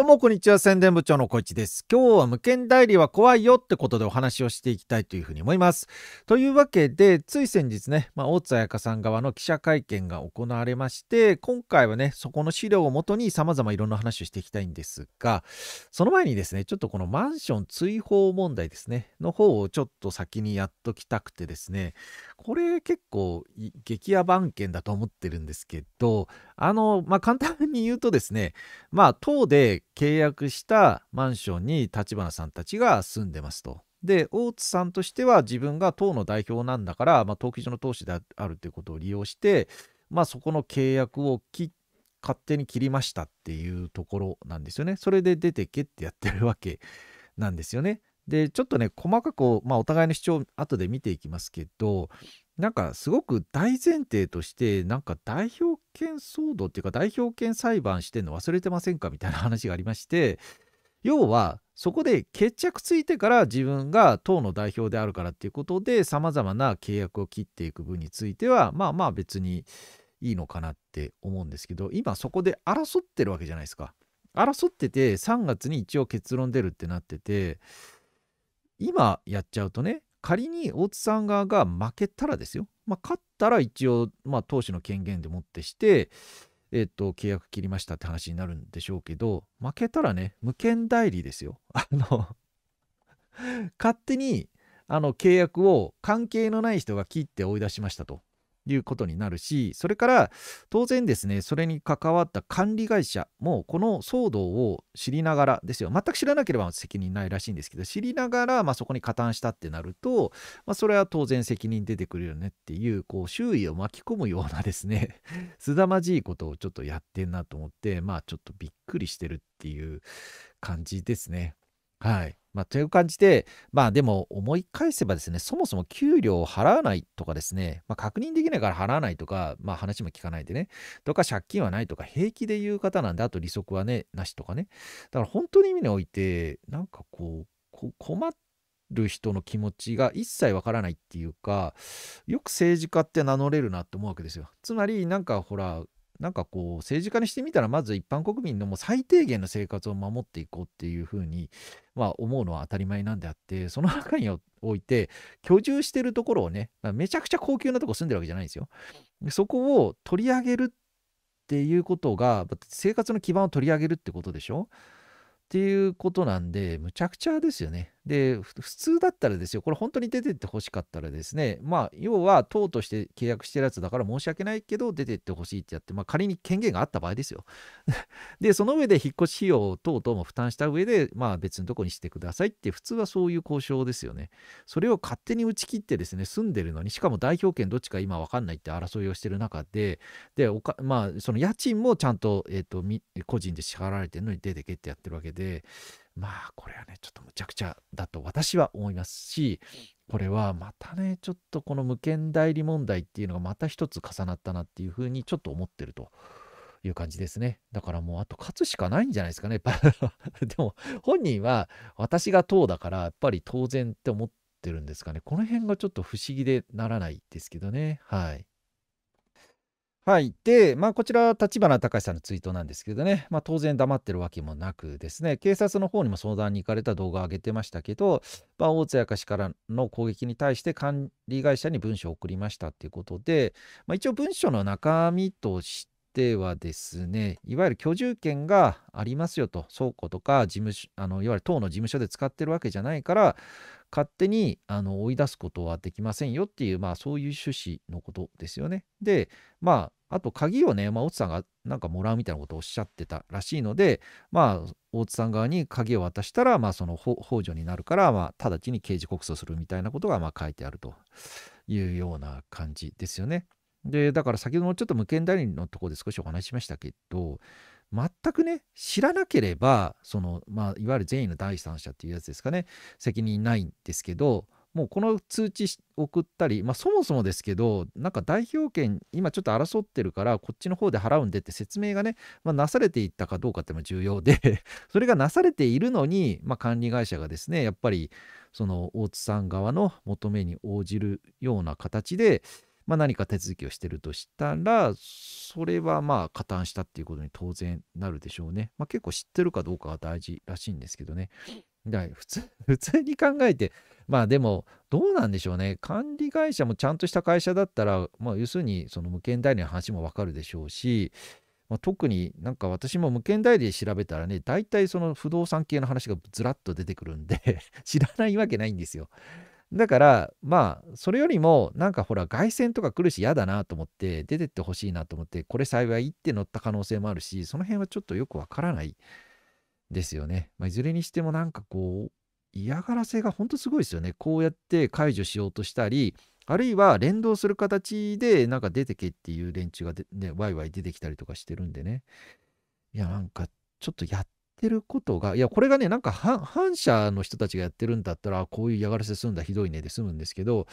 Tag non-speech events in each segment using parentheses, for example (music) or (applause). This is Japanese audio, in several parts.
どうも、こんにちは。宣伝部長の小市です。今日は無権代理は怖いよってことでお話をしていきたいというふうに思います。というわけで、つい先日ね、まあ、大津彩香さん側の記者会見が行われまして、今回はね、そこの資料をもとに様々いろんな話をしていきたいんですが、その前にですね、ちょっとこのマンション追放問題ですね、の方をちょっと先にやっときたくてですね、これ結構激ヤバ案件だと思ってるんですけど、あの、まあ、簡単に言うとですね、まあ、党で契約したマンションに立花さんたちが住んでますと。で、大津さんとしては自分が党の代表なんだから、まあ、登記上の投首であるということを利用して、まあ、そこの契約をき勝手に切りましたっていうところなんですよね。それで出てけってやってるわけなんですよね。で、ちょっとね、細かく、まあ、お互いの主張、後で見ていきますけど、なんかすごく大前提としてなんか代表権騒動っていうか代表権裁判してんの忘れてませんかみたいな話がありまして要はそこで決着ついてから自分が党の代表であるからっていうことでさまざまな契約を切っていく分についてはまあまあ別にいいのかなって思うんですけど今そこで争ってるわけじゃないですか。争ってて3月に一応結論出るってなってて今やっちゃうとね仮に大津さん側が負けたらですよ、まあ、勝ったら一応、まあ、投手の権限でもってして、えっと、契約切りましたって話になるんでしょうけど、負けたらね、無権代理ですよ。あの勝手に、あの、契約を関係のない人が切って追い出しましたと。いうことになるしそれから当然ですねそれに関わった管理会社もこの騒動を知りながらですよ全く知らなければ責任ないらしいんですけど知りながら、まあ、そこに加担したってなると、まあ、それは当然責任出てくるよねっていうこう周囲を巻き込むようなですね (laughs) すさまじいことをちょっとやってんなと思ってまあちょっとびっくりしてるっていう感じですね。はい。まあ、という感じで、まあでも思い返せばですね、そもそも給料を払わないとかですね、まあ、確認できないから払わないとか、まあ話も聞かないでね、とか借金はないとか、平気で言う方なんで、あと利息はね、なしとかね。だから本当に意味において、なんかこう、困る人の気持ちが一切わからないっていうか、よく政治家って名乗れるなって思うわけですよ。つまり、なんかほら、なんかこう政治家にしてみたらまず一般国民のもう最低限の生活を守っていこうっていうふうに、まあ、思うのは当たり前なんであって (laughs) その中において居住してるところをね、めちゃくちゃ高級なとこ住んでるわけじゃないんですよ。そこを取り上げるっていうことが生活の基盤を取り上げるってことでしょっていうことなんでむちゃくちゃですよね。で、普通だったらですよ、これ本当に出てってほしかったらですね、まあ、要は党として契約してるやつだから申し訳ないけど、出てってほしいってやって、まあ、仮に権限があった場合ですよ。(laughs) で、その上で引っ越し費用等々も負担した上で、まあ、別のとこにしてくださいって、普通はそういう交渉ですよね。それを勝手に打ち切ってですね、住んでるのに、しかも代表権どっちか今わかんないって争いをしてる中で、で、おかまあ、その家賃もちゃんと、えっ、ー、と、個人で支払われてるのに出てけってやってるわけで、まあこれはねちょっとむちゃくちゃだと私は思いますしこれはまたねちょっとこの無権代理問題っていうのがまた一つ重なったなっていうふうにちょっと思ってるという感じですねだからもうあと勝つしかないんじゃないですかね (laughs) でも本人は私が党だからやっぱり当然って思ってるんですかねこの辺がちょっと不思議でならないですけどねはい。はい。で、まあ、こちら、立花隆さんのツイートなんですけどね、まあ、当然黙ってるわけもなくですね、警察の方にも相談に行かれた動画を上げてましたけど、まあ、大津明氏からの攻撃に対して管理会社に文書を送りましたっていうことで、まあ、一応文書の中身としてはですね、いわゆる居住権がありますよと、倉庫とか事務所、あのいわゆる党の事務所で使ってるわけじゃないから、勝手にあの追い出すことはできませんよっていう、まあそういう趣旨のことですよね。で、まああと鍵をね、まあ、大津さんがなんかもらうみたいなことをおっしゃってたらしいので、まあ、大津さん側に鍵を渡したら、まあ、その北助になるから、まあ、直ちに刑事告訴するみたいなことがまあ書いてあるというような感じですよね。で、だから先ほどもちょっと無権代理のところで少しお話ししましたけど、全くね、知らなければ、その、まあ、いわゆる善意の第三者っていうやつですかね、責任ないんですけど、もうこの通知送ったり、まあ、そもそもですけど、なんか代表権、今ちょっと争ってるから、こっちの方で払うんでって説明がね、まあ、なされていったかどうかっても重要で (laughs) それがなされているのに、まあ、管理会社がですね、やっぱり、その大津さん側の求めに応じるような形で、まあ、何か手続きをしてるとしたら、それはまあ加担したっていうことに当然なるでしょうね。まあ、結構知ってるかどうかが大事らしいんですけどね。普通普通に考えて、まあでも、どうなんでしょうね。管理会社もちゃんとした会社だったら、まあ、要するに、その無権代理の話もわかるでしょうし、まあ、特になんか私も無権代理で調べたらね、大体その不動産系の話がずらっと出てくるんで (laughs) 知らないわけないんですよ。だから、まあ、それよりも、なんかほら、外線とか来るし嫌だなと思って、出てってほしいなと思って、これ幸いって乗った可能性もあるし、その辺はちょっとよくわからない。ですよね。まあ、いずれにしてもなんかこう、嫌がらせが本当すごいですよね。こうやって解除しようとしたり、あるいは連動する形でなんか出てけっていう連中がね、ワイワイ出てきたりとかしてるんでね。いや、なんかちょっとやってることが、いや、これがね、なんか反社の人たちがやってるんだったら、こういう嫌がらせするんだ、ひどいねで済むんですけど、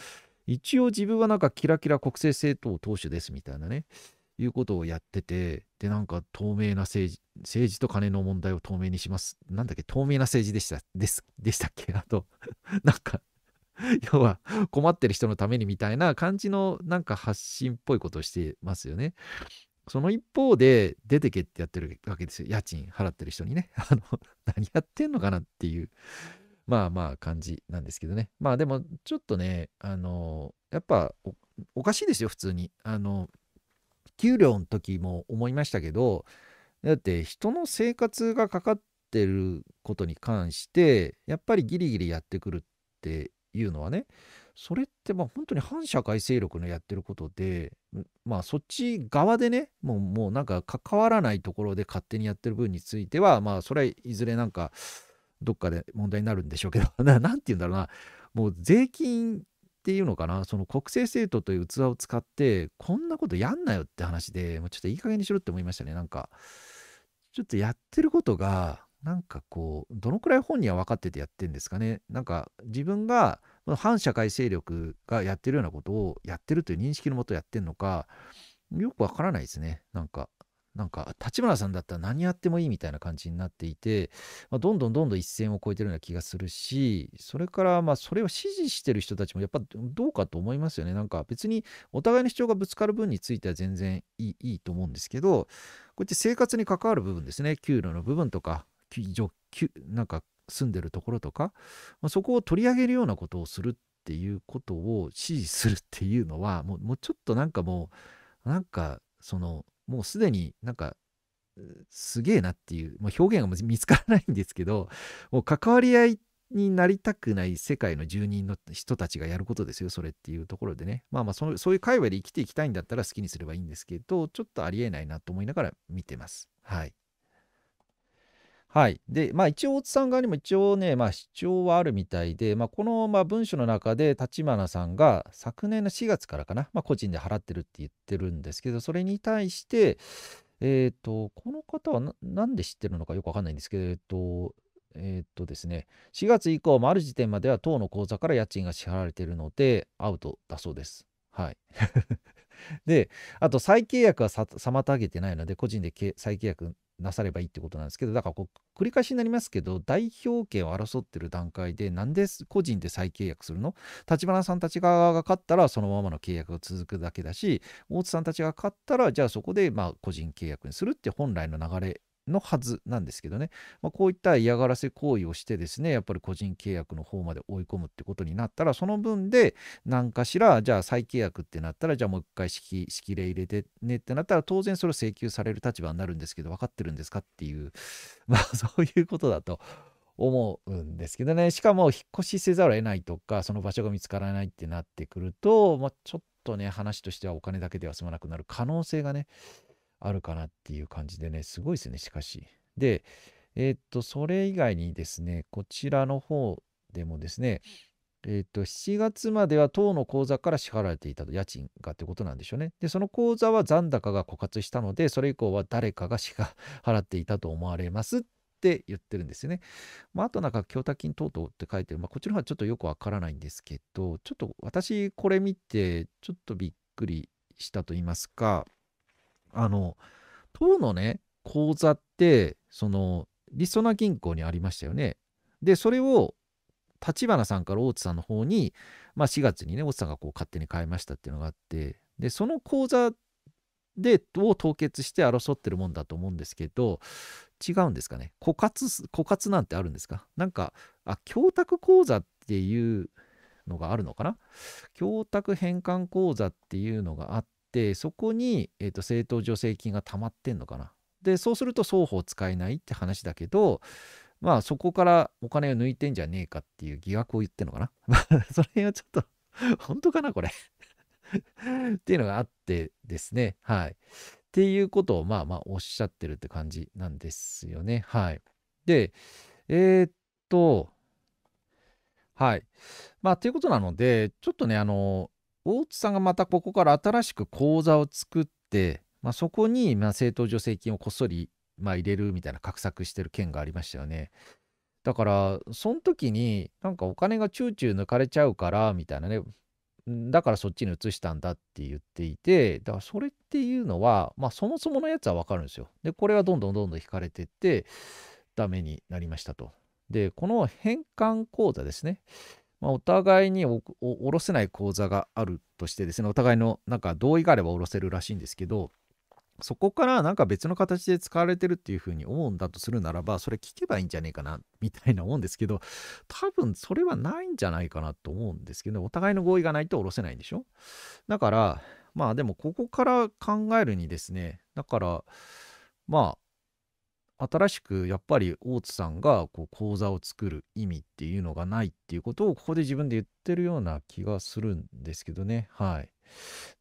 一応自分はなんかキラキラ国政政党党首ですみたいなね。いうことをやってて、で、なんか透明な政治、政治と金の問題を透明にします。なんだっけ、透明な政治でした、です、でしたっけあと、(laughs) なんか、(laughs) 要は困ってる人のためにみたいな感じのなんか発信っぽいことをしてますよね。その一方で出てけってやってるわけですよ。家賃払ってる人にね。(laughs) あの、何やってんのかなっていう、まあまあ感じなんですけどね。まあでもちょっとね、あの、やっぱおかしいですよ、普通に。あの、給料の時も思いましたけどだって人の生活がかかってることに関してやっぱりギリギリやってくるっていうのはねそれってまあ本当に反社会勢力のやってることでまあそっち側でねもうもうなんか関わらないところで勝手にやってる分についてはまあそれはいずれなんかどっかで問題になるんでしょうけど何 (laughs) て言うんだろうなもう税金っていうのかな、その国政政党という器を使って、こんなことやんなよって話で、もうちょっといい加減にしろって思いましたね。なんか、ちょっとやってることが、なんかこう、どのくらい本人は分かっててやってんですかね。なんか自分が、反社会勢力がやってるようなことをやってるという認識のもとやってんのか、よくわからないですね。なんか、なんか立花さんだったら何やってもいいみたいな感じになっていて、まあ、どんどんどんどん一線を越えてるような気がするしそれからまあそれを支持してる人たちもやっぱどうかと思いますよねなんか別にお互いの主張がぶつかる分については全然いいいいと思うんですけどこうやって生活に関わる部分ですね給料の部分とかなんか住んでるところとか、まあ、そこを取り上げるようなことをするっていうことを支持するっていうのはもうもうちょっとなんかもうなんかそのもうすでになんかすげえなっていう、まあ、表現が見つからないんですけどもう関わり合いになりたくない世界の住人の人たちがやることですよそれっていうところでねまあまあそそういう界隈で生きていきたいんだったら好きにすればいいんですけどちょっとありえないなと思いながら見てますはい。はい。で、まあ一応、大津さん側にも一応ね、まあ主張はあるみたいで、まあこのまあ文書の中で立花さんが昨年の4月からかな、まあ個人で払ってるって言ってるんですけど、それに対して、えっ、ー、と、この方は何で知ってるのかよくわかんないんですけど、えっ、ー、と、えっ、ー、とですね、4月以降もある時点までは党の口座から家賃が支払われているので、アウトだそうです。はい。(laughs) で、あと再契約は妨げてないので、個人で再契約なさればいいってことなんですけどだからこう繰り返しになりますけど代表権を争ってる段階でなんで個人で再契約するの立花さんたち側が勝ったらそのままの契約が続くだけだし大津さんたちが勝ったらじゃあそこでまあ個人契約にするって本来の流れのはずなんですけどね、まあ、こういった嫌がらせ行為をしてですねやっぱり個人契約の方まで追い込むってことになったらその分で何かしらじゃあ再契約ってなったらじゃあもう一回仕切れ入れてねってなったら当然それを請求される立場になるんですけど分かってるんですかっていう (laughs) まあそういうことだと思うんですけどねしかも引っ越しせざるを得ないとかその場所が見つからないってなってくると、まあ、ちょっとね話としてはお金だけでは済まなくなる可能性がねあるかなっていう感じでね、すごいですね、しかし。で、えー、っと、それ以外にですね、こちらの方でもですね、えー、っと、7月までは党の口座から支払われていたと、家賃がってことなんでしょうね。で、その口座は残高が枯渇したので、それ以降は誰かが支払っていたと思われますって言ってるんですよね。まあ、あとなんか、供託金等々って書いてる、まあ、こっちの方はちょっとよくわからないんですけど、ちょっと私、これ見て、ちょっとびっくりしたと言いますか、あの、当のね、口座って、その、りそな銀行にありましたよね。で、それを、立花さんから大津さんの方に、まあ4月にね、大津さんがこう勝手に買いましたっていうのがあって、で、その口座で、を凍結して争ってるもんだと思うんですけど、違うんですかね。枯渇、枯渇なんてあるんですかなんか、あ、供託口座っていうのがあるのかな供託返還口座っていうのがあってそこに、えー、と政党助成金が溜まってんのかな。でそうすると双方使えないって話だけどまあそこからお金を抜いてんじゃねえかっていう疑惑を言ってんのかな。(laughs) その辺はちょっと本当かなこれ (laughs) っていうのがあってですね。はい。っていうことをまあまあおっしゃってるって感じなんですよね。はい。で、えー、っと、はい。まあ、ということなので、ちょっとね、あの、大津さんがまたここから新しく口座を作って、まあ、そこにま政党助成金をこっそりま入れるみたいな画策してる件がありましたよね。だからその時になんかお金がチューチュー抜かれちゃうからみたいなねだからそっちに移したんだって言っていてだからそれっていうのはまあそもそものやつは分かるんですよ。でこれはどんどんどんどん引かれてってダメになりましたと。でこの返還口座ですね。まあ、お互いにおろせない口座があるとしてですね、お互いのなんか同意があれば下ろせるらしいんですけど、そこからなんか別の形で使われてるっていうふうに思うんだとするならば、それ聞けばいいんじゃねえかな、みたいな思うんですけど、多分それはないんじゃないかなと思うんですけど、お互いの合意がないと下ろせないんでしょだから、まあでもここから考えるにですね、だから、まあ、新しくやっぱり大津さんがこう講座を作る意味っていうのがないっていうことをここで自分で言ってるような気がするんですけどね。はい。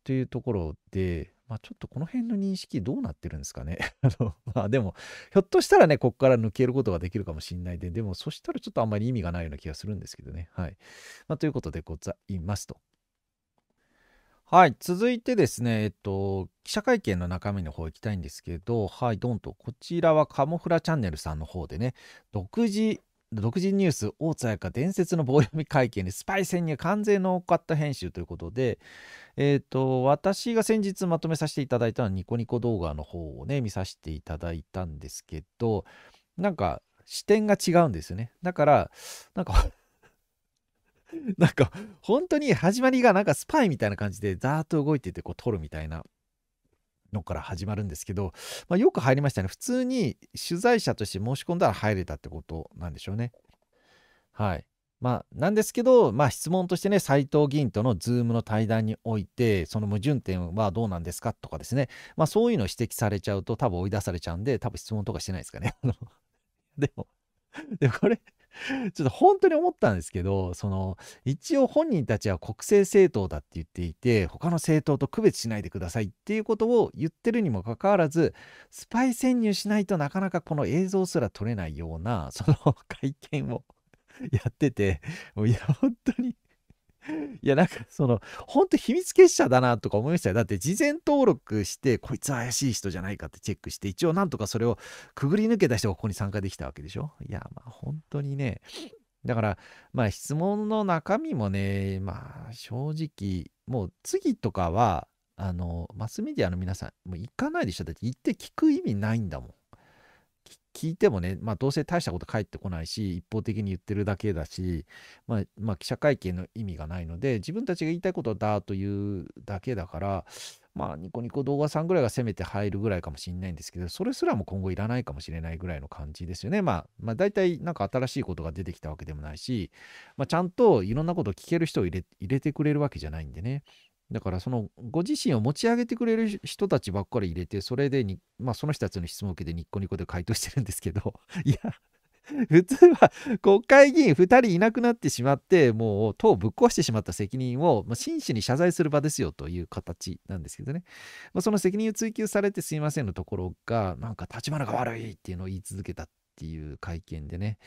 というところで、まあ、ちょっとこの辺の認識どうなってるんですかね。(laughs) あのまあでも、ひょっとしたらね、ここから抜けることができるかもしんないで、でもそしたらちょっとあんまり意味がないような気がするんですけどね。はい。まあ、ということでございますと。はい、続いてですね、えっと、記者会見の中身の方行きたいんですけど、はい、どんと、こちらはカモフラチャンネルさんの方でね、独自、独自ニュース、大津彩香伝説の棒読み会見でスパイ潜入完全のかった編集ということで、えっ、と、私が先日まとめさせていただいたのはニコニコ動画の方をね、見させていただいたんですけど、なんか視点が違うんですよね。だから、なんか (laughs) なんか本当に始まりがなんかスパイみたいな感じでザーッと動いててこう撮るみたいなのから始まるんですけど、まあ、よく入りましたね普通に取材者として申し込んだら入れたってことなんでしょうねはいまあ、なんですけど、まあ、質問としてね、斎藤議員との Zoom の対談において、その矛盾点はどうなんですかとかですね、まあ、そういうのを指摘されちゃうと、多分追い出されちゃうんで、多分質問とかしてないですかね。でも、でもこれ (laughs) ちょっと本当に思ったんですけど、その、一応本人たちは国政政党だって言っていて、他の政党と区別しないでくださいっていうことを言ってるにもかかわらず、スパイ潜入しないとなかなかこの映像すら撮れないような、その (laughs) 会見を (laughs) やってて、いや、本当に (laughs) いや、なんかその、ほんと秘密結社だなとか思いましたよ。だって事前登録して、こいつ怪しい人じゃないかってチェックして、一応なんとかそれをくぐり抜けた人がここに参加できたわけでしょ。いや、まあ本当にね。だから、まあ質問の中身もね、まあ正直、もう次とかは、あの、マスメディアの皆さん、もう行かないでしょ。だって行って聞く意味ないんだもん。聞いてもね、まあ、どうせ大したこと返ってこないし一方的に言ってるだけだし、まあ、まあ、記者会見の意味がないので自分たちが言いたいことだというだけだからまあニコニコ動画さんぐらいがせめて入るぐらいかもしれないんですけどそれすらも今後いらないかもしれないぐらいの感じですよねまあ、まあ、大体んか新しいことが出てきたわけでもないし、まあ、ちゃんといろんなことを聞ける人を入れ入れてくれるわけじゃないんでねだからそのご自身を持ち上げてくれる人たちばっかり入れて、それでに、まあその人たちの質問を受けてニッコニコで回答してるんですけど、(laughs) いや、(laughs) 普通は国会議員2人いなくなってしまってもう党をぶっ壊してしまった責任を、真摯に謝罪する場ですよという形なんですけどね、その責任を追及されてすいませんのところがなんか立花が悪いっていうのを言い続けたっていう会見でね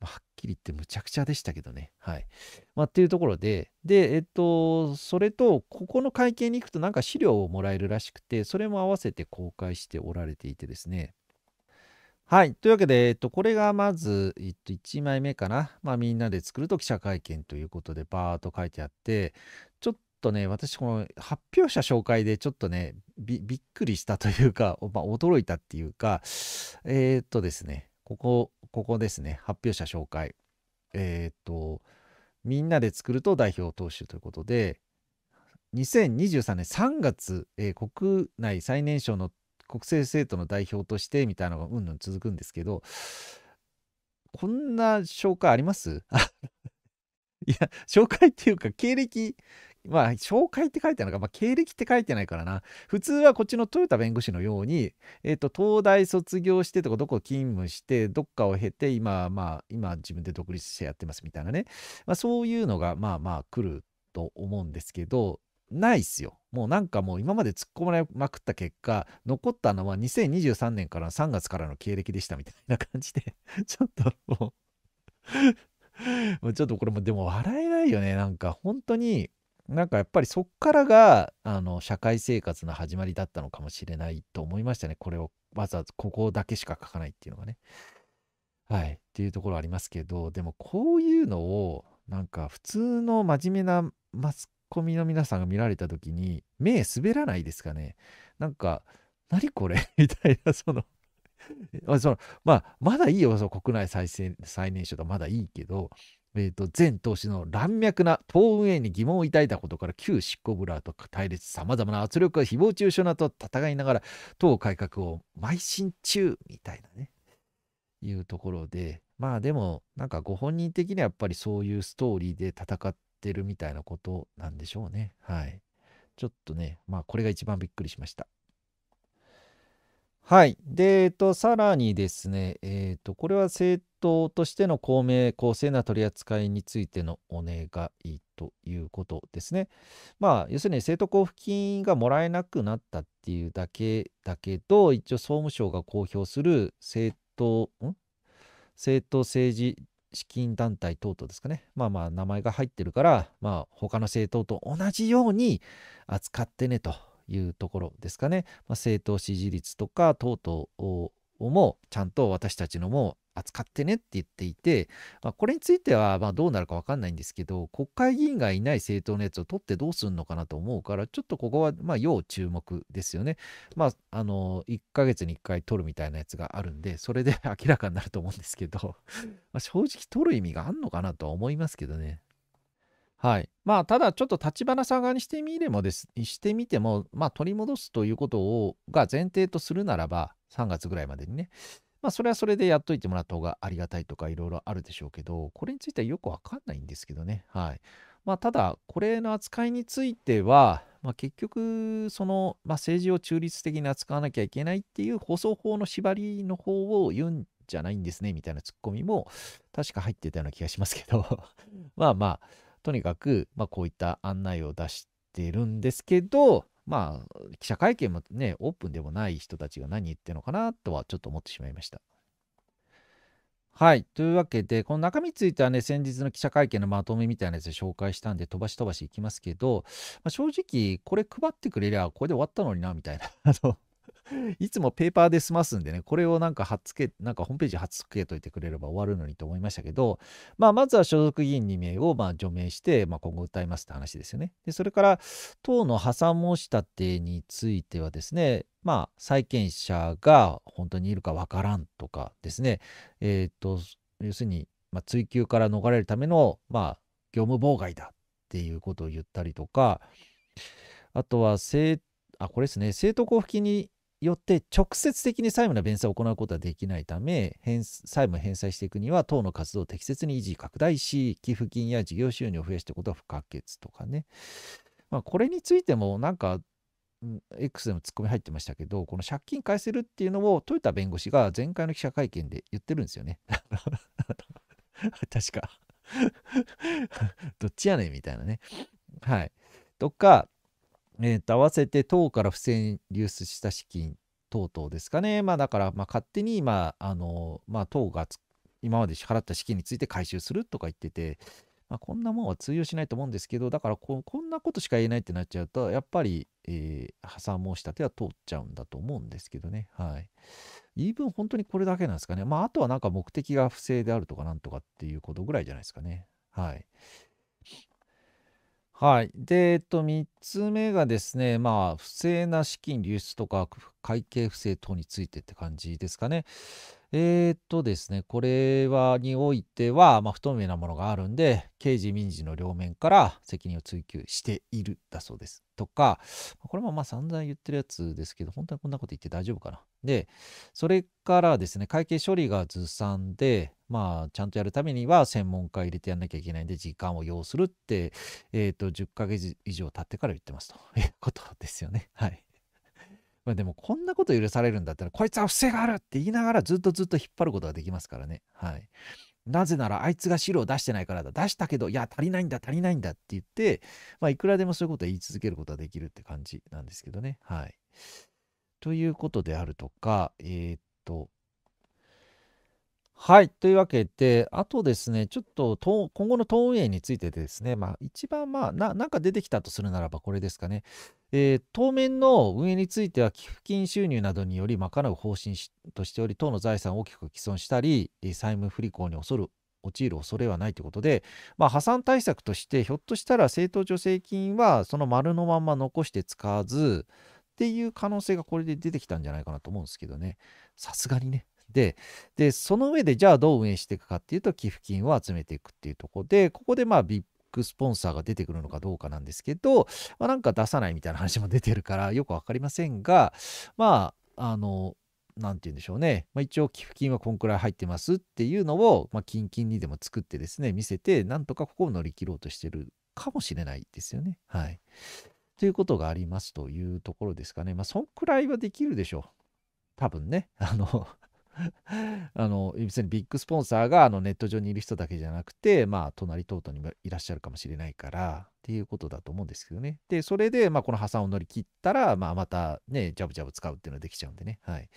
はっきり言ってむちゃくちゃでしたけどね。はい。まあ、っていうところで、で、えっと、それと、ここの会見に行くとなんか資料をもらえるらしくて、それも合わせて公開しておられていてですね。はい。というわけで、えっと、これがまず、えっと、1枚目かな。まあ、みんなで作ると記者会見ということで、バーっと書いてあって、ちょっとね、私、この発表者紹介でちょっとね、びっくりしたというか、まあ、驚いたっていうか、えー、っとですね、ここ、ここですね発表者紹介えっ、とみんなで作ると代表投手ということで2023年3月、えー、国内最年少の国政生徒の代表としてみたいなのがうんうん続くんですけどこんな紹介あります (laughs) いや紹介っていうか経歴まあ、紹介って書いてあるのか、まあ、経歴って書いてないからな。普通はこっちの豊田弁護士のように、えっ、ー、と、東大卒業してとか、どこ勤務して、どっかを経て、今、まあ、今自分で独立してやってますみたいなね。まあ、そういうのが、まあまあ、来ると思うんですけど、ないっすよ。もうなんかもう今まで突っ込まれまくった結果、残ったのは2023年からの3月からの経歴でしたみたいな感じで (laughs) ちょっと (laughs) もうちょっとこれもでも笑えないよね。なんか本当になんかやっぱりそっからがあの社会生活の始まりだったのかもしれないと思いましたねこれをわざわざここだけしか書かないっていうのがね。はいっていうところありますけどでもこういうのをなんか普通の真面目なマスコミの皆さんが見られた時に目滑らないですかねなんか何これ (laughs) みたいなそのそのまあまだいいよその国内再生最年少とまだいいけどえーと、前党首の乱脈な党運営に疑問を抱いたことから旧執行部らと対立さまざまな圧力や誹謗中傷などと戦いながら党改革を邁進中みたいなねいうところでまあでもなんかご本人的にはやっぱりそういうストーリーで戦ってるみたいなことなんでしょうねはいちょっとねまあこれが一番びっくりしましたはい。で、えっと、さらにですね、えっと、これは政党としての公明、公正な取り扱いについてのお願いということですね。まあ、要するに政党交付金がもらえなくなったっていうだけだけど、一応総務省が公表する政党、ん政党政治資金団体等々ですかね。まあまあ、名前が入ってるから、まあ、他の政党と同じように扱ってねと。いうところですかね、まあ、政党支持率とか等々もちゃんと私たちのも扱ってねって言っていて、まあ、これについてはまどうなるか分かんないんですけど国会議員がいない政党のやつを取ってどうするのかなと思うからちょっとここはま要注目ですよね。まあ、あの1ヶ月に1回取るみたいなやつがあるんでそれで明らかになると思うんですけど正直取る意味があるのかなとは思いますけどね。はい。まあ、ただちょっと立花さん側にしてみれもです、してみても、まあ、取り戻すということを、が前提とするならば、3月ぐらいまでにね、まあ、それはそれでやっといてもらった方がありがたいとか、いろいろあるでしょうけど、これについてはよくわかんないんですけどね。はい。まあ、ただ、これの扱いについては、まあ、結局、その、まあ、政治を中立的に扱わなきゃいけないっていう放送法の縛りの方を言うんじゃないんですね、みたいなツッコミも、確か入ってたような気がしますけどまあ (laughs) まあ、とにかく、まあ、こういった案内を出してるんですけど、まあ、記者会見もね、オープンでもない人たちが何言ってるのかなとはちょっと思ってしまいました。はい。というわけで、この中身についてはね、先日の記者会見のまとめみたいなやつで紹介したんで、飛ばし飛ばしいきますけど、まあ、正直、これ配ってくれりゃ、これで終わったのにな、みたいな、(laughs) (laughs) いつもペーパーで済ますんでね、これをなんか貼っつけ、なんかホームページ貼っつけといてくれれば終わるのにと思いましたけど、まあ、まずは所属議員2名をまあ除名して、まあ、今後訴えますって話ですよね。で、それから、党の破産申し立てについてはですね、まあ、債権者が本当にいるかわからんとかですね、えっ、と、要するに、まあ、追及から逃れるための、まあ、業務妨害だっていうことを言ったりとか、あとは、あこれですね、政党交付金によって直接的に債務の弁済を行うことはできないため債務返済していくには党の活動を適切に維持拡大し寄付金や事業収入を増やしていくことは不可欠とかね、まあ、これについてもなんか X でもツッコミ入ってましたけどこの借金返せるっていうのを豊田弁護士が前回の記者会見で言ってるんですよね (laughs) 確か (laughs) どっちやねんみたいなねはいとかえー、と合わせて党から不正に流出した資金等々ですかね、まあ、だからまあ勝手に今あの、まあ、党が今まで支払った資金について回収するとか言ってて、まあ、こんなもんは通用しないと思うんですけどだからこんなことしか言えないってなっちゃうとやっぱり、えー、破産申し立ては通っちゃうんだと思うんですけどねはい言い分本当にこれだけなんですかねまああとはなんか目的が不正であるとかなんとかっていうことぐらいじゃないですかねはいはい。で、えっと、3つ目がですね、まあ、不正な資金流出とか、会計不正等についてって感じですかね。えーっとですね、これは、においては、まあ、不透明なものがあるんで、刑事、民事の両面から責任を追及しているだそうです。とか、これもまあ散々言ってるやつですけど、本当にこんなこと言って大丈夫かな。で、それからですね、会計処理がずさんで、まあ、ちゃんとやるためには専門家入れてやんなきゃいけないんで、時間を要するって、えっ、ー、と、10ヶ月以上経ってから言ってますと (laughs) いうことですよね。はい。(laughs) まあでも、こんなこと許されるんだったら、こいつは不正があるって言いながらずっとずっと引っ張ることができますからね。はい。なぜなら、あいつが資料を出してないからだ。出したけど、いや、足りないんだ、足りないんだって言って、まあ、いくらでもそういうことを言い続けることができるって感じなんですけどね。はい。ということであるとか、えっ、ー、と、はい。というわけで、あとですね、ちょっとと今後のトーン運営についてですね、まあ、一番、まあな、なんか出てきたとするならばこれですかね。えー当面の運営については、寄付金収入などにより賄う方針しとしており、党の財産を大きく毀損したり、え債務不履行に恐る陥る恐れはないということで、まあ、破産対策として、ひょっとしたら政党助成金はその丸のまま残して使わずっていう可能性がこれで出てきたんじゃないかなと思うんですけどね。さすがにね。ででその上でじゃあどう運営していくかっていうと寄付金を集めていくっていうところでここでまあビッグスポンサーが出てくるのかどうかなんですけど、まあ、なんか出さないみたいな話も出てるからよく分かりませんがまああの何て言うんでしょうね、まあ、一応寄付金はこんくらい入ってますっていうのを、まあ、キンキンにでも作ってですね見せてなんとかここを乗り切ろうとしてるかもしれないですよね。はい。ということがありますというところですかね。まあ、そんくらいはできるでしょう。多分ね。あの (laughs) あの別にビッグスポンサーがあのネット上にいる人だけじゃなくて、まあ、隣等々にもいらっしゃるかもしれないからっていうことだと思うんですけどね。で、それで、まあ、この破産を乗り切ったら、まあ、またね、ジャブジャブ使うっていうのができちゃうんでね。はい。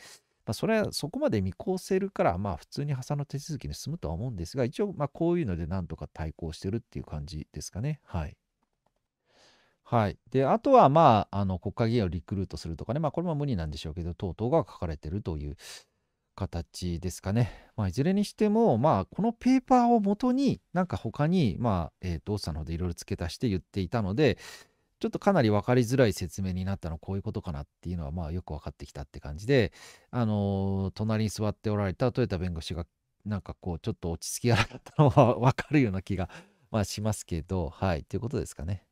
まあ、それはそこまで見越せるから、まあ、普通に破産の手続きに進むとは思うんですが、一応、まあ、こういうのでなんとか対抗してるっていう感じですかね。はい。はい。で、あとは、まあ、あの、国会議員をリクルートするとかね、まあ、これも無理なんでしょうけど、等々が書かれてるという形ですかね。まあ、いずれにしても、まあ、このペーパーをもとに、なんか他に、まあ、えー、動作の方でいろいろ付け足して言っていたので、ちょっとかなり分かりづらい説明になったのこういうことかなっていうのは、まあ、よく分かってきたって感じで、あのー、隣に座っておられた豊田弁護士が、なんかこう、ちょっと落ち着きがなかったのは分かるような気が、まあ、しますけど、はい、ということですかね。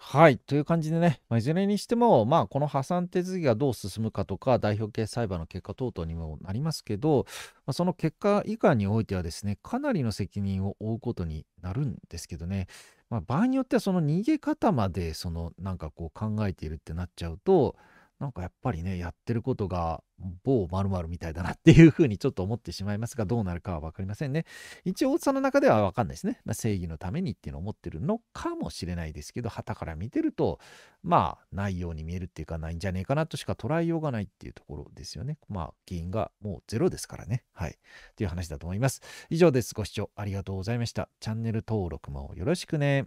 はい。という感じでね、まあ、いずれにしても、まあ、この破産手続きがどう進むかとか、代表系裁判の結果等々にもなりますけど、まあ、その結果以下においてはですね、かなりの責任を負うことになるんですけどね、まあ、場合によってはその逃げ方まで、そのなんかこう考えているってなっちゃうと、なんかやっぱりね、やってることが某〇〇みたいだなっていうふうにちょっと思ってしまいますが、どうなるかは分かりませんね。一応、大津さんの中では分かんないですね。まあ、正義のためにっていうのを思ってるのかもしれないですけど、旗から見てると、まあ、ないように見えるっていうか、ないんじゃねえかなとしか捉えようがないっていうところですよね。まあ、議員がもうゼロですからね。はい。っていう話だと思います。以上です。ご視聴ありがとうございました。チャンネル登録もよろしくね。